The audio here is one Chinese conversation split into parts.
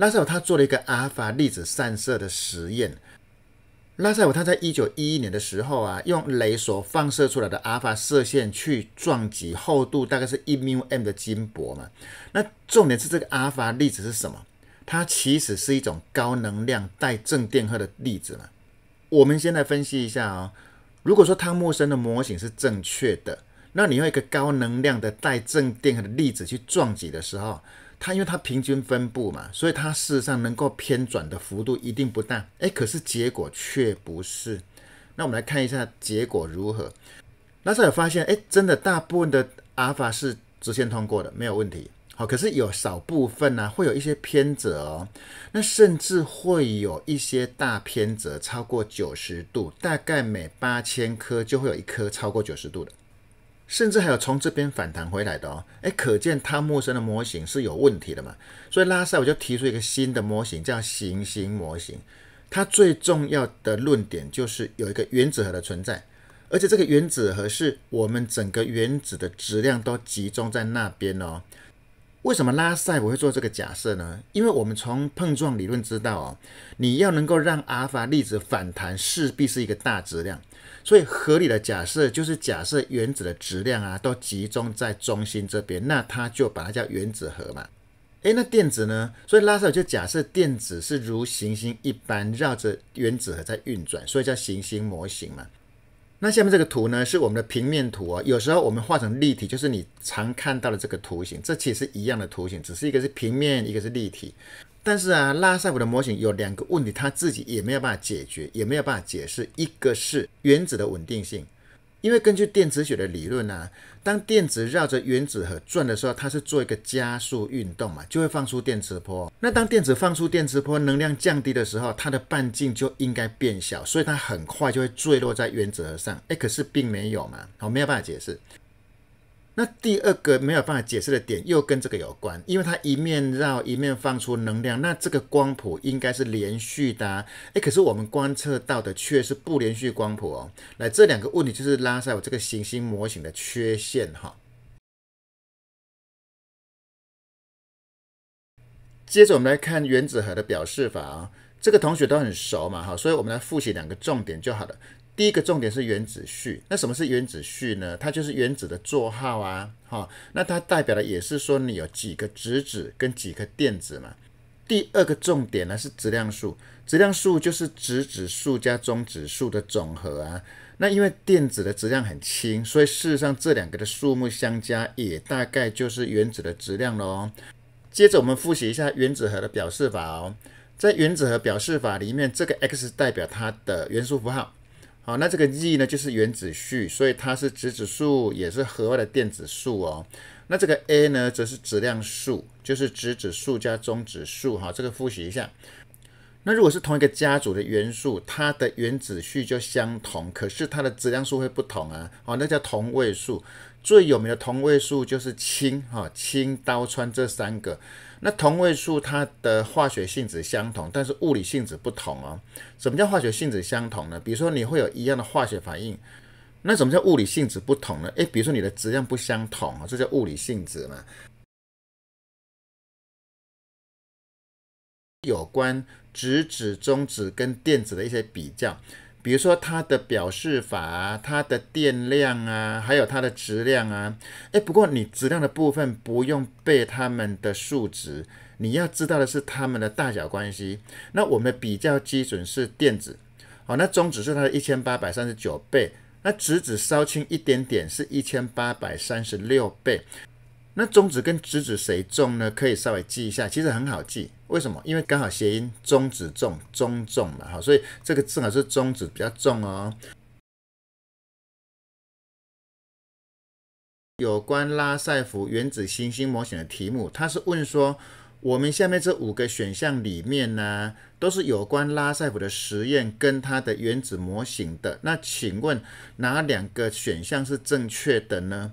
拉塞尔他做了一个阿尔法粒子散射的实验。拉塞尔他在一九一一年的时候啊，用镭所放射出来的阿尔法射线去撞击厚度大概是一缪 m 的金箔嘛。那重点是这个阿尔法粒子是什么？它其实是一种高能量带正电荷的粒子嘛。我们先来分析一下啊，如果说汤姆森的模型是正确的，那你用一个高能量的带正电荷的粒子去撞击的时候，它因为它平均分布嘛，所以它事实上能够偏转的幅度一定不大，哎，可是结果却不是。那我们来看一下结果如何。那时候发现，哎，真的大部分的阿尔法是直线通过的，没有问题。好，可是有少部分呢，会有一些偏折哦。那甚至会有一些大偏折，超过九十度，大概每八千颗就会有一颗超过九十度的。甚至还有从这边反弹回来的哦，哎，可见它陌生的模型是有问题的嘛。所以拉塞我就提出一个新的模型，叫行星模型。它最重要的论点就是有一个原子核的存在，而且这个原子核是我们整个原子的质量都集中在那边哦。为什么拉塞我会做这个假设呢？因为我们从碰撞理论知道哦，你要能够让阿尔法粒子反弹，势必是一个大质量，所以合理的假设就是假设原子的质量啊都集中在中心这边，那它就把它叫原子核嘛。诶，那电子呢？所以拉塞尔就假设电子是如行星一般绕着原子核在运转，所以叫行星模型嘛。那下面这个图呢，是我们的平面图啊。有时候我们画成立体，就是你常看到的这个图形，这其实一样的图形，只是一个是平面，一个是立体。但是啊，拉塞普的模型有两个问题，他自己也没有办法解决，也没有办法解释。一个是原子的稳定性。因为根据电磁学的理论呢，当电子绕着原子核转的时候，它是做一个加速运动嘛，就会放出电磁波。那当电子放出电磁波，能量降低的时候，它的半径就应该变小，所以它很快就会坠落在原子核上。哎，可是并没有嘛，我没有办法解释。那第二个没有办法解释的点又跟这个有关，因为它一面绕一面放出能量，那这个光谱应该是连续的，啊。哎，可是我们观测到的却是不连续光谱哦。来，这两个问题就是拉塞夫这个行星模型的缺陷哈。接着我们来看原子核的表示法啊，这个同学都很熟嘛，好，所以我们来复习两个重点就好了。第一个重点是原子序，那什么是原子序呢？它就是原子的座号啊，哈，那它代表的也是说你有几个质子跟几个电子嘛。第二个重点呢是质量数，质量数就是质子数加中子数的总和啊。那因为电子的质量很轻，所以事实上这两个的数目相加也大概就是原子的质量喽。接着我们复习一下原子核的表示法哦，在原子核表示法里面，这个 X 代表它的元素符号。好，那这个 Z 呢，就是原子序，所以它是质子数，也是核外的电子数哦。那这个 A 呢，则是质量数，就是质子数加中子数。哈，这个复习一下。那如果是同一个家族的元素，它的原子序就相同，可是它的质量数会不同啊。哦，那叫同位素。最有名的同位素就是氢，哈，氢、刀穿这三个。那同位素它的化学性质相同，但是物理性质不同哦。什么叫化学性质相同呢？比如说你会有一样的化学反应。那什么叫物理性质不同呢？诶，比如说你的质量不相同啊，这叫物理性质嘛。有关。直指、中指跟电子的一些比较，比如说它的表示法啊，它的电量啊，还有它的质量啊。哎，不过你质量的部分不用背它们的数值，你要知道的是它们的大小关系。那我们的比较基准是电子，好，那中指是它的一千八百三十九倍，那直指稍轻一点点是一千八百三十六倍。那中指跟直指谁重呢？可以稍微记一下，其实很好记。为什么？因为刚好谐音“中指重”，“中重”嘛，哈，所以这个字啊是“中指比较重哦。有关拉塞福原子行星模型的题目，它是问说，我们下面这五个选项里面呢，都是有关拉塞福的实验跟他的原子模型的。那请问哪两个选项是正确的呢？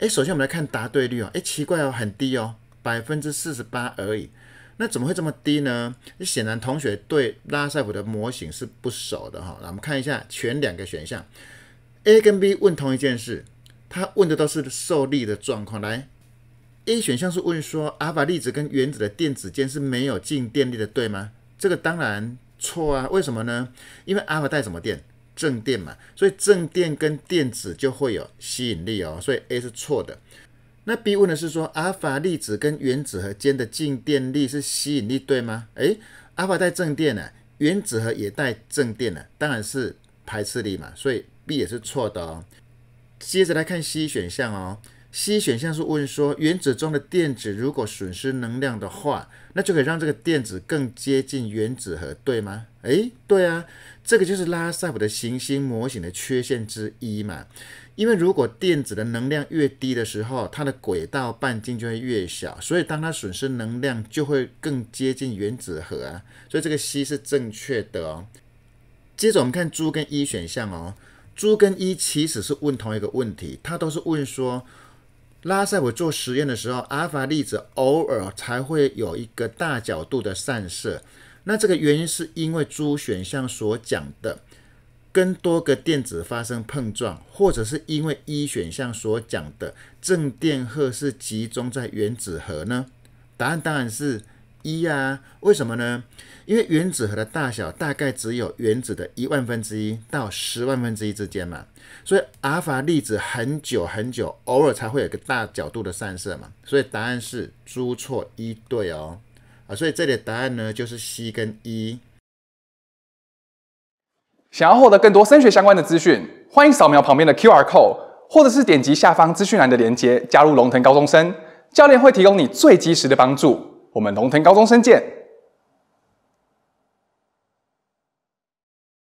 哎，首先我们来看答对率哦，哎，奇怪哦，很低哦，百分之四十八而已。那怎么会这么低呢？那显然同学对拉塞普的模型是不熟的哈。那我们看一下全两个选项 A 跟 B 问同一件事，他问的都是受力的状况。来，A 选项是问说阿尔法粒子跟原子的电子间是没有静电力的，对吗？这个当然错啊。为什么呢？因为阿尔法带什么电？正电嘛，所以正电跟电子就会有吸引力哦，所以 A 是错的。那 B 问的是说，阿尔法粒子跟原子核间的静电力是吸引力，对吗？诶，阿尔法带正电呢，原子核也带正电呢，当然是排斥力嘛，所以 B 也是错的哦。接着来看 C 选项哦。C 选项是问说，原子中的电子如果损失能量的话，那就可以让这个电子更接近原子核，对吗？诶，对啊，这个就是拉塞普的行星模型的缺陷之一嘛。因为如果电子的能量越低的时候，它的轨道半径就会越小，所以当它损失能量，就会更接近原子核啊。所以这个 C 是正确的哦。接着我们看猪跟一选项哦，猪跟一其实是问同一个问题，它都是问说。拉塞尔做实验的时候，阿尔法粒子偶尔才会有一个大角度的散射。那这个原因是因为猪选项所讲的跟多个电子发生碰撞，或者是因为一选项所讲的正电荷是集中在原子核呢？答案当然是。一呀，为什么呢？因为原子核的大小大概只有原子的一万分之一到十万分之一之间嘛，所以阿尔法粒子很久很久，偶尔才会有个大角度的散射嘛，所以答案是朱错一对哦，啊，所以这里的答案呢就是 C 跟 E。想要获得更多升学相关的资讯，欢迎扫描旁边的 QR code，或者是点击下方资讯栏的链接，加入龙腾高中生教练会提供你最及时的帮助。我们龙腾高中生见。